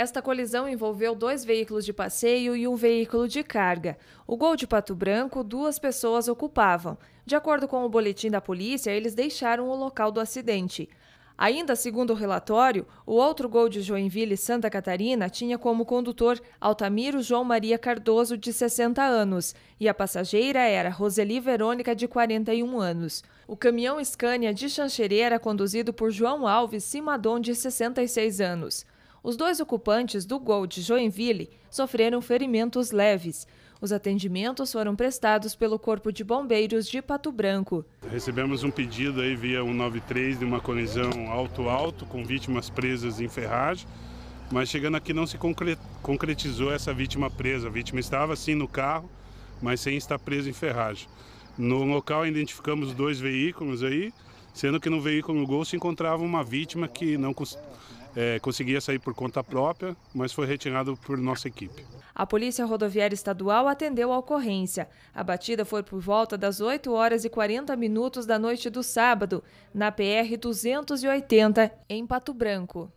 Esta colisão envolveu dois veículos de passeio e um veículo de carga. O Gol de Pato Branco, duas pessoas ocupavam. De acordo com o boletim da polícia, eles deixaram o local do acidente. Ainda segundo o relatório, o outro gol de Joinville e Santa Catarina tinha como condutor Altamiro João Maria Cardoso, de 60 anos, e a passageira era Roseli Verônica, de 41 anos. O caminhão Scania de Xanxerê era conduzido por João Alves Simadon, de 66 anos. Os dois ocupantes do Gol de Joinville sofreram ferimentos leves. Os atendimentos foram prestados pelo Corpo de Bombeiros de Pato Branco. Recebemos um pedido aí via 193 de uma colisão alto-alto com vítimas presas em ferragem, mas chegando aqui não se concretizou essa vítima presa. A vítima estava sim no carro, mas sem estar presa em ferragem. No local identificamos dois veículos aí, sendo que no veículo no Gol se encontrava uma vítima que não é, conseguia sair por conta própria, mas foi retirado por nossa equipe. A Polícia Rodoviária Estadual atendeu a ocorrência. A batida foi por volta das 8 horas e 40 minutos da noite do sábado, na PR 280, em Pato Branco.